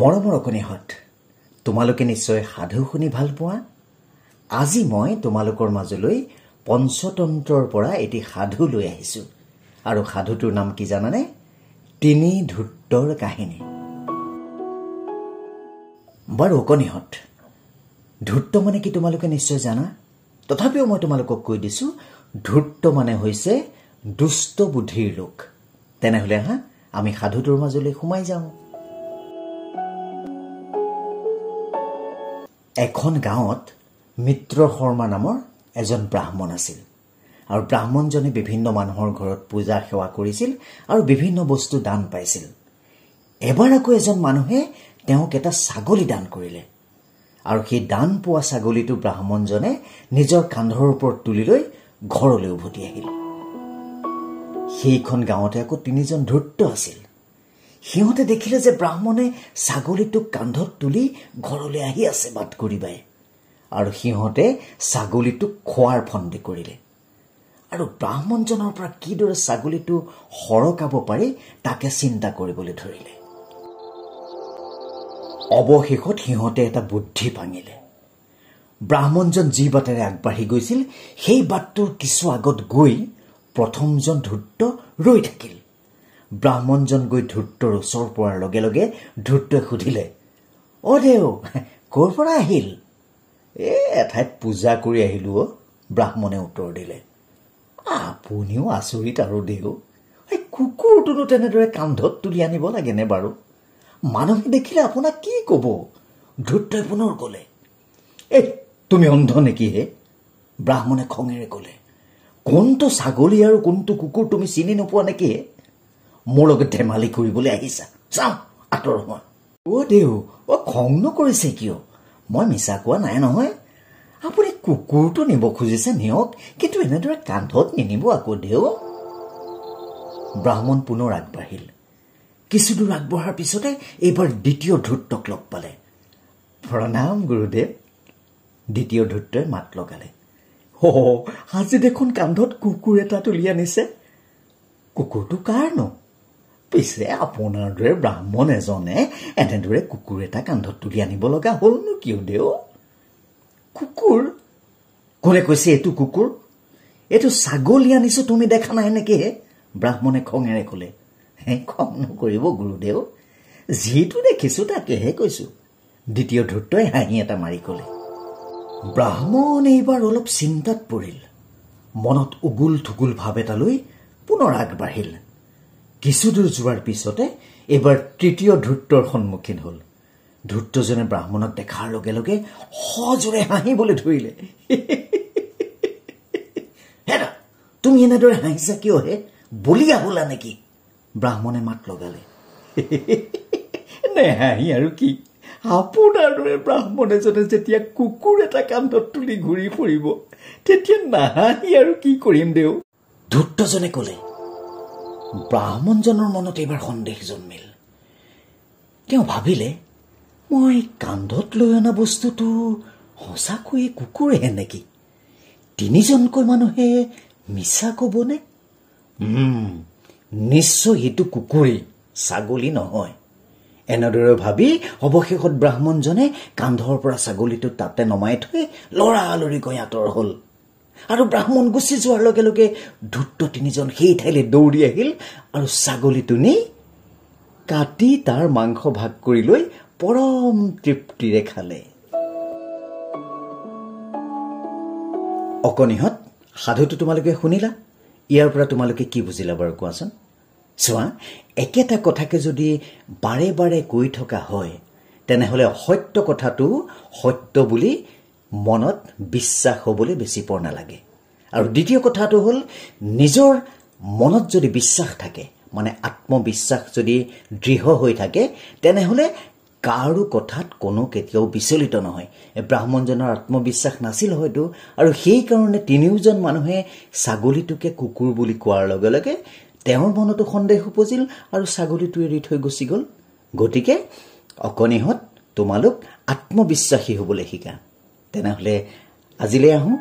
মৰম ৰকনীহঁত তোমালোকে নিশ্চয় সাধু শুনি ভাল পোৱা আজি মই তোমালোকৰ মাজলৈ পঞ্চতন্ত্ৰৰ পৰা এটি সাধু লৈ আহিছোঁ আৰু সাধুটোৰ নাম কি জানানে তিনি ধূতৰ কাহিনী বাৰু অকণিহঁত ধুত্ত মানে কি তোমালোকে নিশ্চয় জানা তথাপিও মই তোমালোকক কৈ দিছো ধুত্ত মানে হৈছে দুষ্ট বুদ্ধিৰ লোক তেনেহলে হা আমি সাধুটোৰ মাজলৈ সোমাই যাওঁ এখন গাঁৱত মিত্ৰ শৰ্মা নামৰ এজন ব্ৰাহ্মণ আছিল আৰু ব্ৰাহ্মণজনে বিভিন্ন মানুহৰ ঘৰত পূজা সেৱা কৰিছিল আৰু বিভিন্ন বস্তু দান পাইছিল এবাৰ আকৌ এজন মানুহে তেওঁক এটা ছাগলী দান কৰিলে আৰু সেই দান পোৱা ছাগলীটো ব্ৰাহ্মণজনে নিজৰ কান্ধৰ ওপৰত তুলি লৈ ঘৰলৈ উভতি আহিল সেইখন গাঁৱতে আকৌ তিনিজন ধূৰ্ত আছিল সিহঁতে দেখিলে যে ব্ৰাহ্মণে ছাগলীটোক কান্ধত তুলি ঘৰলৈ আহি আছে বাট কৰিবাই আৰু সিহঁতে ছাগলীটোক খোৱাৰ ফন্দি কৰিলে আৰু ব্ৰাহ্মণজনৰ পৰা কিদৰে ছাগলীটো সৰকাব পাৰি তাকে চিন্তা কৰিবলৈ ধৰিলে অৱশেষত সিহঁতে এটা বুদ্ধি ভাঙিলে ব্ৰাহ্মণজন যি বাটেৰে আগবাঢ়ি গৈছিল সেই বাটটোৰ কিছু আগত গৈ প্ৰথমজন ধূৰ্ত ৰৈ থাকিল ব্ৰাহ্মণজন গৈ ধূৰ্তৰ ওচৰ পোৱাৰ লগে লগে ধূৰ্তই সুধিলে অ দেউ ক'ৰ পৰা আহিল এই এঠাইত পূজা কৰি আহিলো অ ব্ৰাহ্মণে উত্তৰ দিলে আপুনিও আচৰিত আৰু দেউ এই কুকুৰটোনো তেনেদৰে কান্ধত তুলি আনিব লাগেনে বাৰু মানুহে দেখিলে আপোনাক কি ক'ব ধূৰ্তই পুনৰ ক'লে এই তুমি অন্ধ নেকি হে ব্ৰাহ্মণে খঙেৰে ক'লে কোনটো ছাগলী আৰু কোনটো কুকুৰ তুমি চিনি নোপোৱা নেকি মোৰ লগত ধেমালি কৰিবলৈ আহিছা চাওঁ আঁতৰ হোৱা অ' দেউ অ খং নকৰিছে কিয় মই মিছা কোৱা নাই নহয় আপুনি কুকুৰটো নিব খুজিছে নিয়ক কিন্তু এনেদৰে কান্ধত নিনিব আকৌ দেউ ব্ৰাহ্মণ পুনৰ আগবাঢ়িল কিছুদূৰ আগবঢ়াৰ পিছতে এইবাৰ দ্বিতীয় ধূৰ্তক লগ পালে প্ৰণাম গুৰুদেৱ দ্বিতীয় ধূৰ্তই মাত লগালে হ' আজি দেখোন কান্ধত কুকুৰ এটা তুলি আনিছে কুকুৰটো কাৰনো পিছে আপোনাৰ দৰে ব্ৰাহ্মণ এজনে এনেদৰে কুকুৰ এটা কান্ধত তুলি আনিব লগা হ'লনো কিয় দেও কুকুৰ কোনে কৈছে এইটো কুকুৰ এইটো ছাগলী আনিছো তুমি দেখা নাই নেকি হে ব্ৰাহ্মণে খঙেৰে ক'লে হে খং নকৰিব গুৰুদেউ যিটো দেখিছো তাকেহে কৈছো দ্বিতীয় ধৰ্তই হাঁহি এটা মাৰি ক'লে ব্ৰাহ্মণ এইবাৰ অলপ চিন্তাত পৰিল মনত উগুল থুগুল ভাৱ এটালৈ পুনৰ আগবাঢ়িল কিছুদূৰ যোৱাৰ পিছতে এইবাৰ তৃতীয় ধূৰ্তৰ সন্মুখীন হ'ল ধূৰ্তজনে ব্ৰাহ্মণক দেখাৰ লগে লগে সজোৰে হাঁহিবলৈ ধৰিলে হেৰা তুমি এনেদৰে হাঁহিছা কিয় হে বলিয়া হ'লা নেকি ব্ৰাহ্মণে মাত লগালে নে হাঁহি আৰু কি আপোনাৰ দৰে ব্ৰাহ্মণ এজনে যেতিয়া কুকুৰ এটা কান্ধত তুলি ঘূৰি ফুৰিব তেতিয়া নাহাঁহি আৰু কি কৰিম দেও ধূৰ্তজনে ক'লে ব্ৰাহ্মণজনৰ মনত এইবাৰ সন্দেহ জন্মিল তেওঁ ভাবিলে মই কান্ধত লৈ অনা বস্তুটো সঁচাকৈয়ে কুকুৰেহে নেকি তিনিজনকৈ মানুহে মিছা ক'বনে নিশ্চয় সিটো কুকুৰেই ছাগলী নহয় এনেদৰে ভাবি অৱশেষত ব্ৰাহ্মণজনে কান্ধৰ পৰা ছাগলীটো তাতে নমাই থৈ লৰালৰিকৈ আঁতৰ হ'ল আৰু ব্ৰাহ্মণ গুচি যোৱাৰ লগে লগে ধূত্ত তিনিজন সেই ঠাইলৈ দৌৰি আহিল আৰু ছাগলীটো নি কাটি তাৰ মাংস ভাগ কৰি লৈ পৰম তৃপ্তিৰে খালে অকণিহঁত সাধুটো তোমালোকে শুনিলা ইয়াৰ পৰা তোমালোকে কি বুজিলা বাৰু কোৱাচোন চোৱা একেটা কথাকে যদি বাৰে বাৰে কৈ থকা হয় তেনেহ'লে সত্য কথাটো সত্য বুলি মনত বিশ্বাস হ'বলৈ বেছি পৰ নালাগে আৰু দ্বিতীয় কথাটো হ'ল নিজৰ মনত যদি বিশ্বাস থাকে মানে আত্মবিশ্বাস যদি দৃঢ় হৈ থাকে তেনেহ'লে কাৰো কথাত কোনো কেতিয়াও বিচলিত নহয় এই ব্ৰাহ্মণজনৰ আত্মবিশ্বাস নাছিল হয়তো আৰু সেইকাৰণে তিনিওজন মানুহে ছাগলীটোকে কুকুৰ বুলি কোৱাৰ লগে লগে তেওঁৰ মনতো সন্দেহ উপজিল আৰু ছাগলীটো এৰি থৈ গুচি গ'ল গতিকে অকণিহঁত তোমালোক আত্মবিশ্বাসী হ'বলৈ শিকা তেনেহ'লে আজিলৈ আহোঁ